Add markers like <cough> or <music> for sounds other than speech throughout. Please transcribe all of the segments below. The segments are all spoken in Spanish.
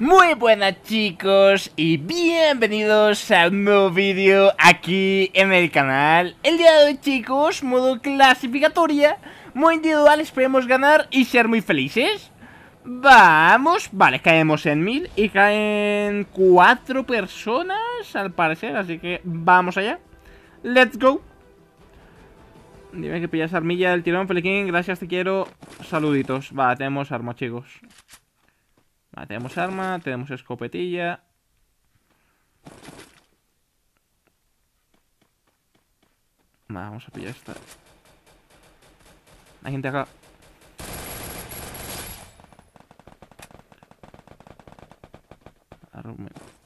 Muy buenas chicos y bienvenidos a un nuevo vídeo aquí en el canal El día de hoy chicos, modo clasificatoria, muy individual, esperemos ganar y ser muy felices Vamos, vale, caemos en mil y caen cuatro personas al parecer, así que vamos allá Let's go Dime que pillas armilla del tirón, Feliquín, gracias, te quiero Saluditos, va, tenemos armas chicos tenemos arma, tenemos escopetilla. vamos a pillar esta. Hay gente acá.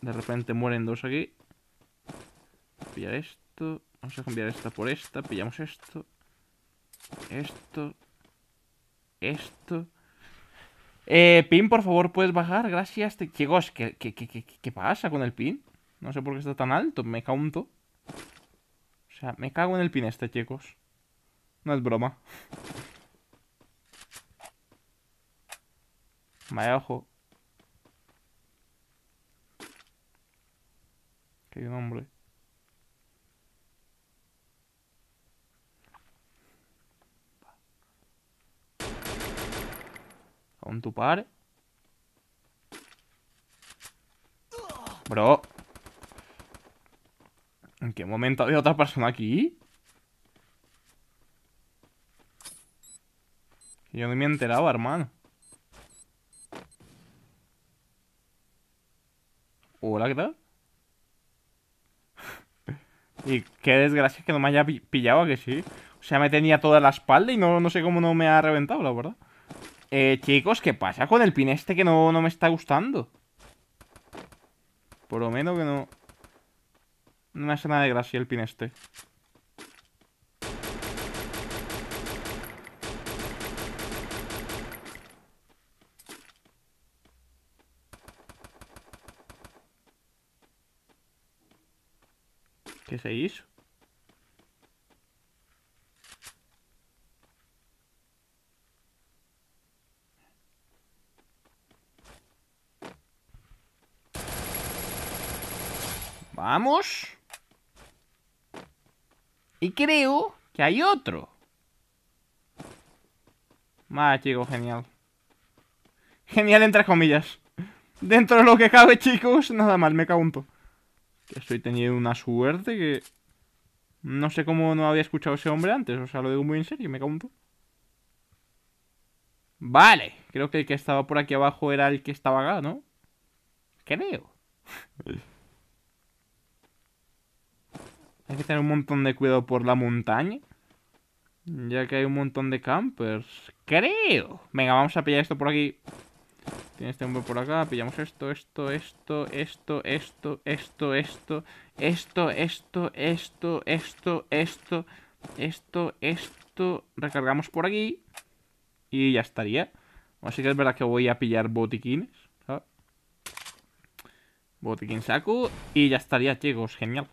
De repente mueren dos aquí. Pillar esto. Vamos a cambiar esta por esta. Pillamos esto. Esto. Esto. Eh, pin, por favor, puedes bajar. Gracias. Chicos, ¿qué, qué, qué, pasa con el pin? No sé por qué está tan alto. Me caunto. O sea, me cago en el pin este, chicos. No es broma. Vaya ojo. Que hay hombre. Con tu par. Bro. ¿En qué momento había otra persona aquí? Yo no me enterado, hermano. Hola, ¿qué tal? <laughs> y qué desgracia que no me haya pillado, que sí? O sea, me tenía toda la espalda y no, no sé cómo no me ha reventado, la verdad. Eh, chicos, ¿qué pasa con el pin este que no, me está gustando? Por lo menos que no... No me hace nada de gracia el pin este. ¿Qué se hizo? Y creo que hay otro. Más, chicos, genial. Genial entre comillas. Dentro de lo que cabe, chicos, nada mal, me un poco. estoy teniendo una suerte que... No sé cómo no había escuchado ese hombre antes, o sea, lo digo muy en serio, me poco. Vale, creo que el que estaba por aquí abajo era el que estaba acá, ¿no? Creo. <laughs> Hay que tener un montón de cuidado por la montaña. Ya que hay un montón de campers. Creo. Venga, vamos a pillar esto por aquí. Tiene este hombre por acá. Pillamos esto, esto, esto, esto, esto, esto, esto, esto, esto, esto, esto, esto, esto, esto. Recargamos por aquí. Y ya estaría. Así que es verdad que voy a pillar botiquines. Botiquín saco. Y ya estaría, chicos. Genial.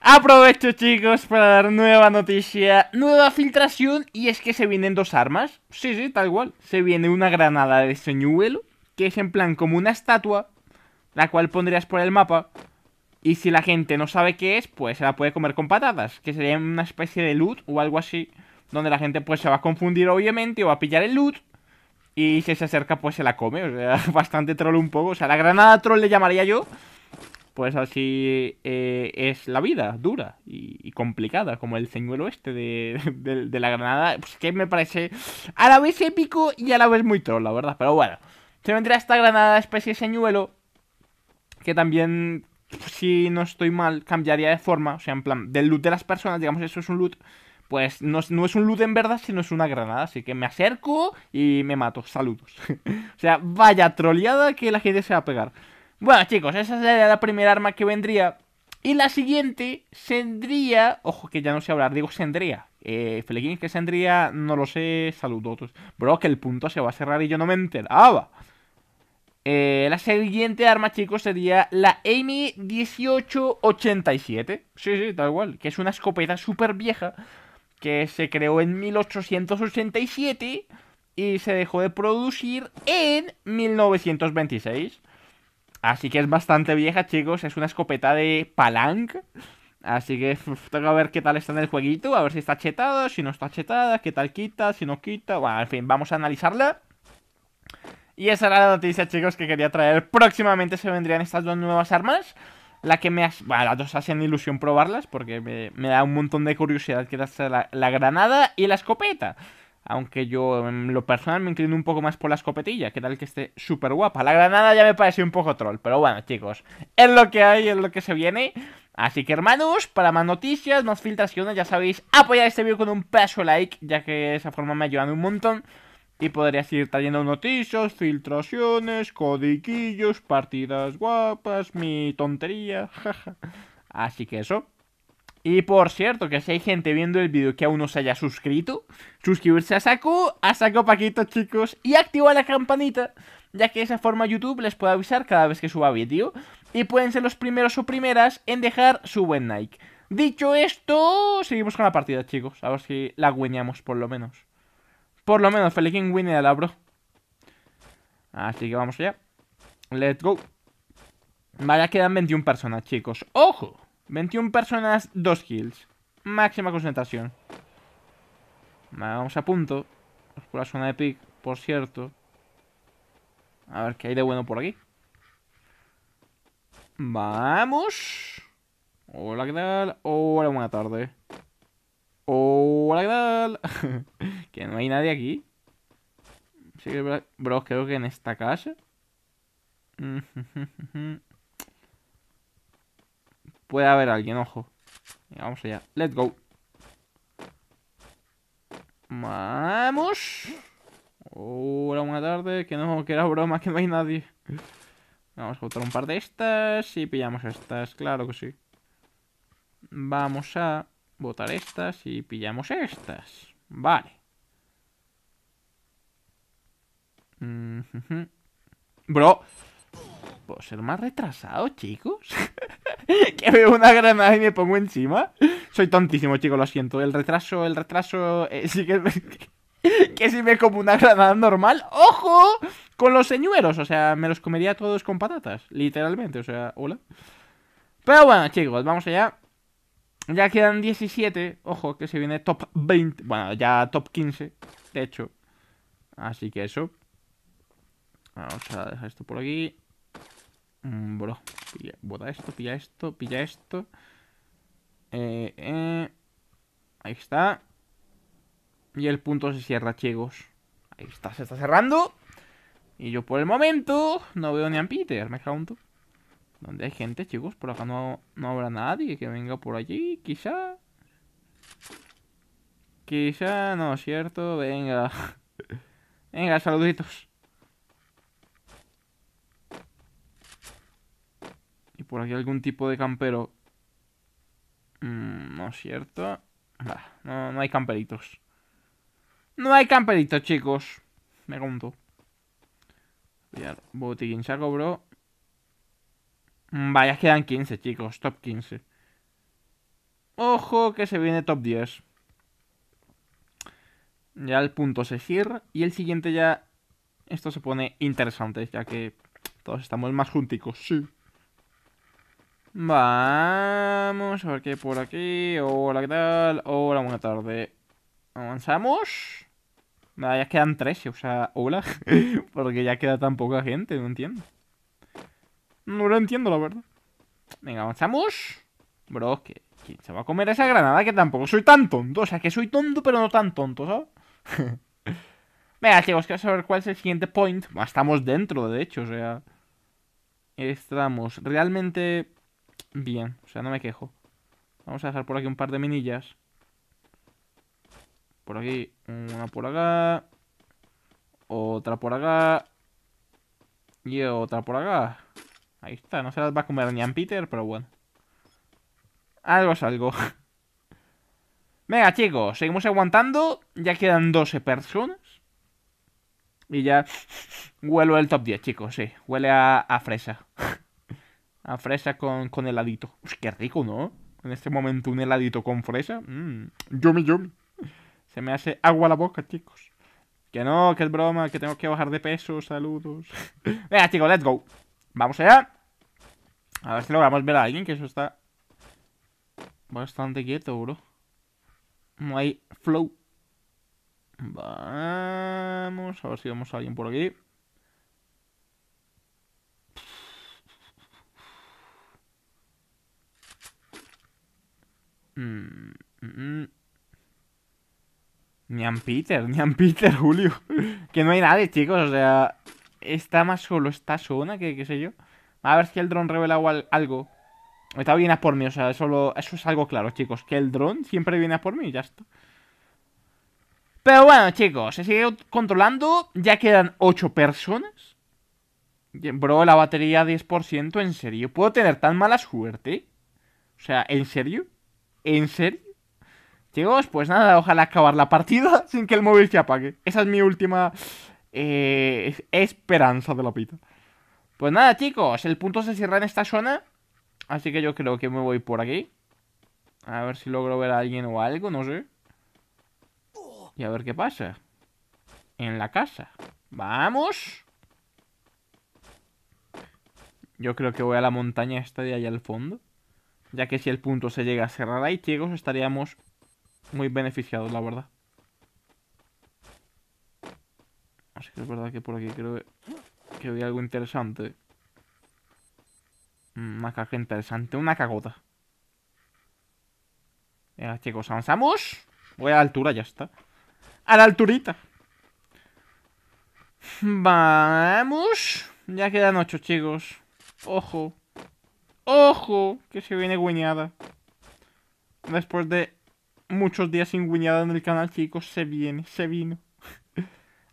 Aprovecho chicos para dar nueva noticia, nueva filtración y es que se vienen dos armas. Sí, sí, tal cual. Se viene una granada de señuelo, que es en plan como una estatua, la cual pondrías por el mapa. Y si la gente no sabe qué es, pues se la puede comer con patatas, que sería una especie de loot o algo así, donde la gente pues se va a confundir obviamente o va a pillar el loot. Y si se acerca pues se la come, o sea, <laughs> bastante troll un poco. O sea, la granada troll le llamaría yo pues así eh, es la vida, dura y, complicada, como el señuelo este de, <laughs> de, la Granada, pues que me parece a la vez épico y a la vez muy troll, la verdad, pero bueno, se vendrá esta Granada especie de señuelo, que también, pues, si no estoy mal, cambiaría de forma, o sea, en plan, del loot de las personas, digamos, eso es un loot, pues no, no, es un loot en verdad, sino es una granada. Así que me acerco y me mato. Saludos. <laughs> o sea, vaya troleada que la gente se va a pegar. Bueno, chicos, esa sería la primera arma que vendría. Y la siguiente, Sendría. Ojo, que ya no sé hablar, digo Sendría. Eh, que Sendría, no lo sé, saludos. Bro, que el punto se va a cerrar y yo no me enteraba. Eh, la siguiente arma, chicos, sería la Amy 1887. Sí, sí, tal cual. Que es una escopeta súper vieja que se creó en 1887 y se dejó de producir en 1926. Así que es bastante vieja, chicos. Es una escopeta de palanc. Así que tengo que ver qué tal está en el jueguito. A ver si está chetada, si no está chetada, qué tal quita, si no quita. Bueno, en fin, vamos a analizarla. Y esa era la noticia, chicos, que quería traer. Próximamente se vendrían estas dos nuevas armas. La que me... Bueno, las dos hacen ilusión probarlas porque me, da un montón de curiosidad que la, la granada y la escopeta. Aunque yo en lo personal me inclino un poco más por la escopetilla, que tal que esté súper guapa. La granada ya me parece un poco troll, pero bueno, chicos, es lo que hay, es lo que se viene. Así que hermanos, para más noticias, más filtraciones, ya sabéis, apoyar este vídeo con un pedazo like, ya que de esa forma me ayudado un montón. Y podría ir trayendo noticias, filtraciones, codiquillos, partidas guapas, mi tontería, <laughs> jaja. Así que eso, y por cierto, que si hay gente viendo el vídeo que aún no se haya suscrito, suscribirse a Saco, a Saco Paquito, chicos, y activar la campanita, ya que de esa forma YouTube les puede avisar cada vez que suba vídeo, y pueden ser los primeros o primeras en dejar su buen like. Dicho esto, seguimos con la partida, chicos, a ver si la guiñamos, por lo menos. Por lo menos, Feliquín Winnie a la bro. Así que vamos allá. Let's go. Vaya, quedan 21 personas, chicos. ¡Ojo! 21 personas, 2 kills. Máxima concentración. Vamos a punto. por la zona de pick, por cierto. A ver qué hay de bueno por aquí. Vamos. Hola, ¿qué tal? Hola, buena tarde. Hola, ¿qué tal? <laughs> que no hay nadie aquí. Sí, bro, creo que en esta casa. <laughs> Puede haber alguien, ojo. Vamos allá. Let's go. Vamos. Hola, buena tarde. Que no, que era broma, que no hay nadie. Vamos a botar un par de estas y pillamos estas, claro que sí. Vamos a botar estas y pillamos estas. Vale. Bro. ¿Puedo ser más retrasado, chicos? <laughs> <laughs> que veo una granada y me pongo encima. Soy tontísimo, chicos, lo siento. El retraso, el retraso. Eh, que, <laughs> que si me como una granada normal, ¡ojo! Con los señuelos, o sea, me los comería todos con patatas, literalmente, o sea, hola. Pero bueno, chicos, vamos allá. Ya quedan 17, ojo, que se viene top 20, bueno, ya top 15, de hecho. Así que eso. Vamos a dejar esto por aquí. Mm, bro, pilla, bota esto, pilla esto, pilla esto. Eh, eh. ahí está. Y el punto se cierra, chicos. Ahí está, se está cerrando. Y yo por el momento no veo ni a Peter, me junto. ¿Dónde hay gente, chicos? Por acá no, no habrá nadie que venga por allí, quizá. Quizá no, ¿cierto? Venga. <laughs> Venga, saluditos. por aquí algún tipo de campero. Mm, no es cierto. no, hay camperitos. No hay camperitos, chicos. Me a Botiquín ha bro. Mm, vaya, quedan 15, chicos. Top 15. Ojo que se viene top 10. Ya el punto se cierra. Y el siguiente ya... Esto se pone interesante, ya que todos estamos más junticos. Sí. Vamos a ver qué hay por aquí. Hola, ¿qué tal? Hola, buena tarde. ¿Avanzamos? Nada, ya quedan tres. o sea, hola. <laughs> Porque ya queda tan poca gente, no entiendo. No lo entiendo, la verdad. Venga, avanzamos. Bro, que ¿quién se va a comer esa granada? Que tampoco soy tan tonto. O sea, que soy tonto, pero no tan tonto, ¿sabes? <laughs> Venga, chicos, quiero saber cuál es el siguiente point. Estamos dentro, de hecho, o sea. Estamos realmente bien. O sea, no me quejo. Vamos a dejar por aquí un par de minillas. Por aquí, una por acá. Otra por acá. Y otra por acá. Ahí está, no se las va a comer ni a Peter, pero bueno. Algo es algo. <laughs> Venga, chicos, seguimos aguantando. Ya quedan 12 personas. Y ya <laughs> huelo el top 10, chicos, sí. Huele a, a fresa. <laughs> a fresa con, con heladito. qué rico, ¿no? En este momento un heladito con fresa. yo me yo, Se me hace agua la boca, chicos. Que no, que es broma, que tengo que bajar de peso, saludos. <laughs> Venga, chicos, let's go. Vamos allá. A ver si logramos ver a alguien, que eso está bastante quieto, bro. No hay flow. Vamos, a ver si vemos a alguien por aquí. Ni mm, a mm, mm. Nian Peter, Nian Peter, <laughs> Julio. que no hay nadie, chicos. O sea, está más solo esta zona que qué sé yo. A ver si el dron revela algo. Está bien a por mí, o sea, solo, eso es algo claro, chicos. Que el dron siempre viene a por mí, ya está. Pero bueno, chicos, se sigue controlando. Ya quedan 8 personas. Bro, la batería 10%, ¿en serio? ¿Puedo tener tan mala suerte? O sea, ¿en serio? ¿En serio? Chicos, pues nada, ojalá acabar la partida <laughs> sin que el móvil se apague. Esa es mi última eh, esperanza de la pita. Pues nada, chicos, el punto se cierra en esta zona. Así que yo creo que me voy por aquí. A ver si logro ver a alguien o algo, no sé. Y a ver qué pasa. En la casa. ¡Vamos! Yo creo que voy a la montaña esta de allá al fondo ya que si el punto se llega a cerrar ahí chicos, estaríamos muy beneficiados, la verdad. Así que es verdad que por aquí creo que hay algo interesante. Mm, una caja interesante, una cagota. Venga, chicos, avanzamos. Voy a la altura, ya está. A la alturita. Vamos. Ya quedan ocho, chicos. Ojo. Ojo, que se viene guiñada. Después de muchos días sin guiñada en el canal, chicos, se viene, se vino. <laughs>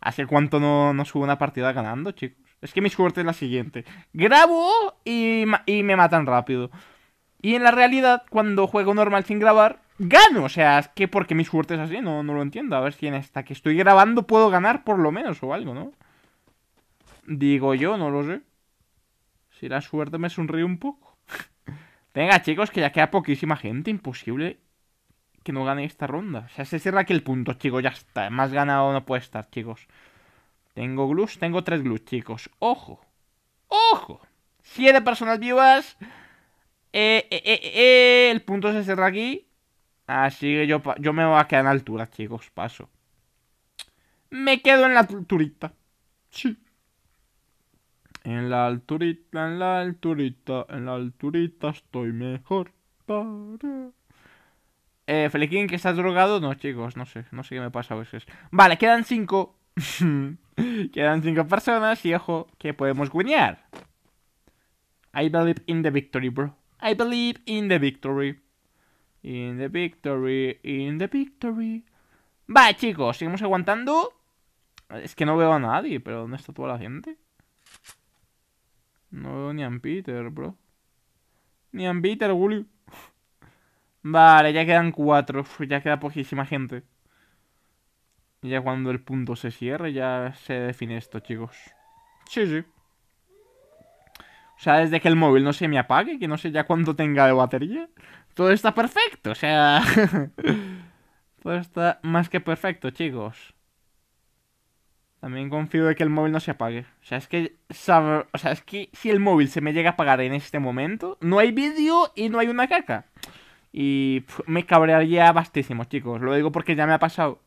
¿Hace cuánto no, no subo una partida ganando, chicos? Es que mi suerte es la siguiente. Grabo y, me matan rápido. Y en la realidad, cuando juego normal sin grabar, gano. O sea, es que porque mi suerte es así, no, no lo entiendo. A ver si en esta que estoy grabando puedo ganar por lo menos o algo, ¿no? Digo yo, no lo sé. Si la suerte me sonríe un poco. Venga, chicos, que ya queda poquísima gente. Imposible que no gane esta ronda. O sea, se cierra aquí el punto, chicos. Ya está. Más ganado no puede estar, chicos. Tengo glus, tengo tres glus, chicos. ¡Ojo! ¡Ojo! Siete personas vivas. Eh, eh, eh, el punto se cierra aquí. Así que yo, yo me voy a quedar en altura, chicos. Paso. Me quedo en la alturita. Sí. En la alturita, en la alturita, en la alturita estoy mejor. Para... Eh, Flequín, que estás drogado. No, chicos, no sé, no sé qué me pasa a veces. Vale, quedan cinco. <laughs> quedan cinco personas y ojo, que podemos guinear. I believe in the victory, bro. I believe in the victory. In the victory, in the victory. Vale, chicos, seguimos aguantando. Es que no veo a nadie, pero ¿dónde está toda la gente? No veo ni a Peter, bro. Ni a Peter, Wooly. <laughs> Vale, ya quedan cuatro. Ya queda poquísima gente. ya cuando el punto se cierre, ya se define esto, chicos. Sí, sí. O sea, desde que el móvil no se me apague, que no sé ya cuánto tenga de batería, todo está perfecto. O sea, <laughs> todo está más que perfecto, chicos. También confío de que el móvil no se apague. O sea, es que o sea, es que si el móvil se me llega a apagar en este momento, no hay vídeo y no hay una caca. Y me cabrearía bastísimo, chicos. Lo digo porque ya me ha pasado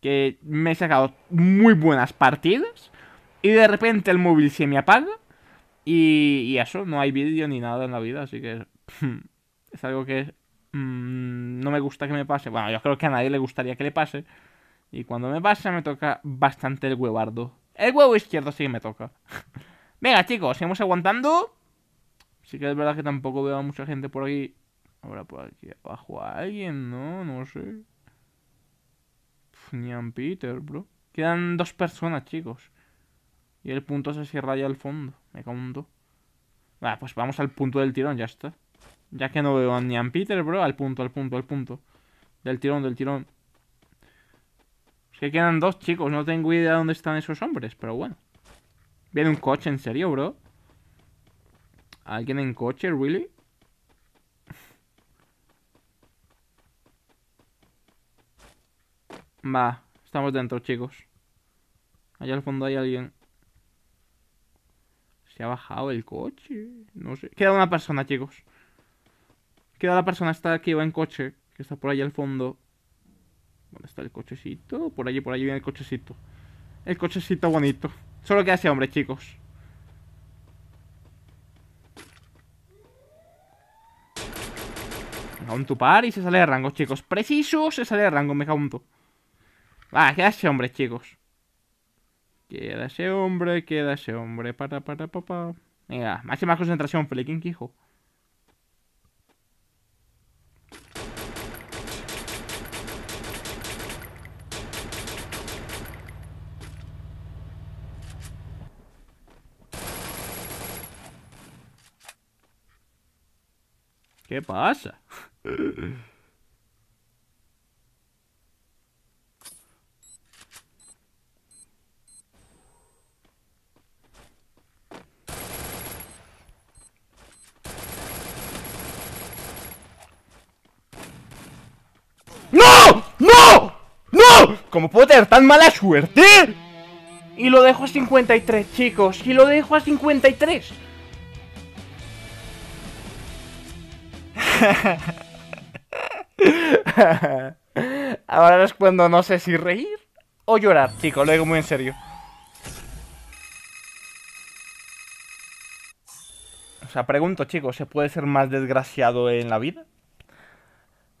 que me he sacado muy buenas partidas y de repente el móvil se me apaga y, eso, no hay vídeo ni nada en la vida, así que <laughs> es algo que mm, no me gusta que me pase. Bueno, yo creo que a nadie le gustaría que le pase. Y cuando me pasa me toca bastante el huevardo. El huevo izquierdo sí me toca. <laughs> Venga, chicos, seguimos aguantando. Sí que es verdad que tampoco veo a mucha gente por aquí. Ahora por aquí abajo a alguien, ¿no? No sé. Nian Peter, bro. Quedan dos personas, chicos Y el punto se cierra ya al fondo. Me conto. Vale, pues vamos al punto del tirón, ya está. Ya que no veo a Nian Peter, bro. Al punto, al punto, al punto. Del tirón, del tirón. Que quedan dos chicos, no tengo idea dónde están esos hombres, pero bueno. Viene un coche, en serio, bro. ¿Alguien en coche, really? Va, estamos dentro, chicos. Allá al fondo hay alguien. Se ha bajado el coche. No sé. Queda una persona, chicos. Queda la persona, está aquí, va en coche. Que está por ahí al fondo. ¿Dónde está el cochecito? Por allí, por allí viene el cochecito. El cochecito bonito. Solo queda hace hombre, chicos. Un tu par y se sale de rango, chicos. Preciso, se sale de rango, me caunto. Va, ah, queda ese hombre, chicos. Queda ese hombre, queda ese hombre. Para, para, papá. Venga, máxima concentración, Feliquín, hijo. ¿Qué pasa? ¡No! ¡No! ¡No! ¿Cómo puedo tener tan mala suerte? Y lo dejo a 53, chicos. Y lo dejo a 53. <laughs> Ahora es cuando no sé si reír o llorar, chicos, lo digo muy en serio. O sea, pregunto, chicos, ¿se puede ser más desgraciado en la vida?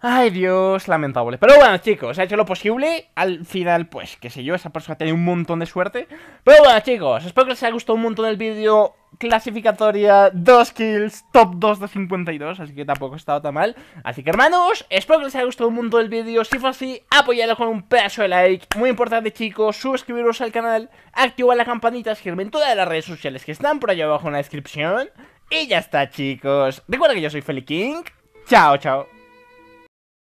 Ay, Dios, lamentable. Pero bueno, chicos, ha hecho lo posible. Al final, pues, qué sé yo, esa persona tiene un montón de suerte. Pero bueno, chicos, espero que les haya gustado un montón el vídeo clasificatoria dos kills, top 2 de 52, así que tampoco he estado tan mal. Así que hermanos, espero que les haya gustado un montón el vídeo, si fue así, apoyadlo con un pedazo de like. Muy importante chicos, suscribiros al canal, activar la campanita, escribirme en todas las redes sociales que están por allá abajo en la descripción. Y ya está chicos, recuerda que yo soy Feli King, chao chao.